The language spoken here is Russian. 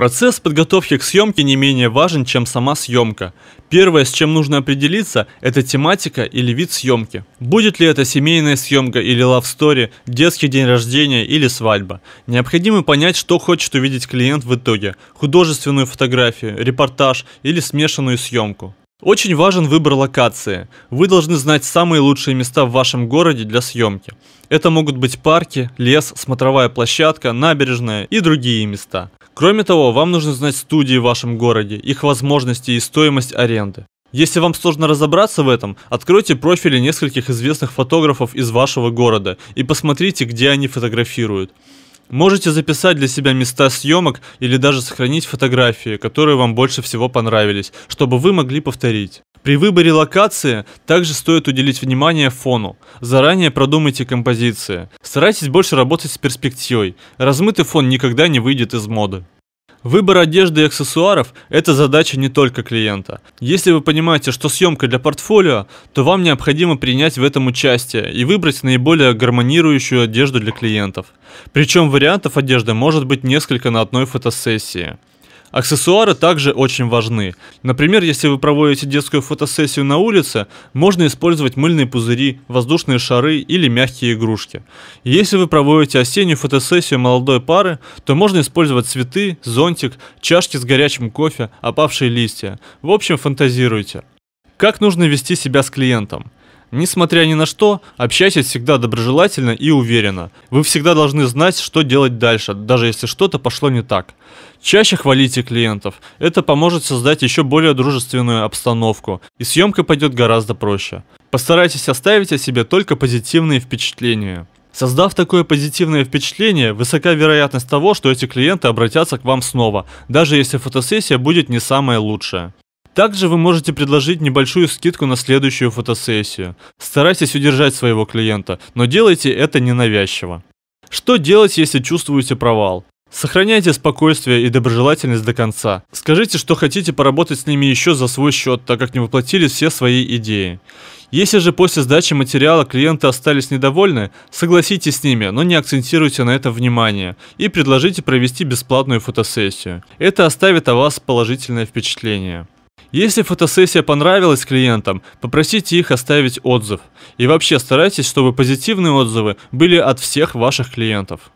Процесс подготовки к съемке не менее важен, чем сама съемка. Первое, с чем нужно определиться, это тематика или вид съемки. Будет ли это семейная съемка или лавстори, детский день рождения или свадьба. Необходимо понять, что хочет увидеть клиент в итоге. Художественную фотографию, репортаж или смешанную съемку. Очень важен выбор локации. Вы должны знать самые лучшие места в вашем городе для съемки. Это могут быть парки, лес, смотровая площадка, набережная и другие места. Кроме того, вам нужно знать студии в вашем городе, их возможности и стоимость аренды. Если вам сложно разобраться в этом, откройте профили нескольких известных фотографов из вашего города и посмотрите, где они фотографируют. Можете записать для себя места съемок или даже сохранить фотографии, которые вам больше всего понравились, чтобы вы могли повторить. При выборе локации также стоит уделить внимание фону. Заранее продумайте композиции. Старайтесь больше работать с перспективой. Размытый фон никогда не выйдет из моды. Выбор одежды и аксессуаров – это задача не только клиента. Если вы понимаете, что съемка для портфолио, то вам необходимо принять в этом участие и выбрать наиболее гармонирующую одежду для клиентов. Причем вариантов одежды может быть несколько на одной фотосессии. Аксессуары также очень важны. Например, если вы проводите детскую фотосессию на улице, можно использовать мыльные пузыри, воздушные шары или мягкие игрушки. Если вы проводите осеннюю фотосессию молодой пары, то можно использовать цветы, зонтик, чашки с горячим кофе, опавшие листья. В общем, фантазируйте. Как нужно вести себя с клиентом? Несмотря ни на что, общайтесь всегда доброжелательно и уверенно. Вы всегда должны знать, что делать дальше, даже если что-то пошло не так. Чаще хвалите клиентов. Это поможет создать еще более дружественную обстановку, и съемка пойдет гораздо проще. Постарайтесь оставить о себе только позитивные впечатления. Создав такое позитивное впечатление, высока вероятность того, что эти клиенты обратятся к вам снова, даже если фотосессия будет не самая лучшая. Также вы можете предложить небольшую скидку на следующую фотосессию. Старайтесь удержать своего клиента, но делайте это ненавязчиво. Что делать, если чувствуете провал? Сохраняйте спокойствие и доброжелательность до конца. Скажите, что хотите поработать с ними еще за свой счет, так как не воплотили все свои идеи. Если же после сдачи материала клиенты остались недовольны, согласитесь с ними, но не акцентируйте на этом внимание и предложите провести бесплатную фотосессию. Это оставит о вас положительное впечатление. Если фотосессия понравилась клиентам, попросите их оставить отзыв. И вообще старайтесь, чтобы позитивные отзывы были от всех ваших клиентов.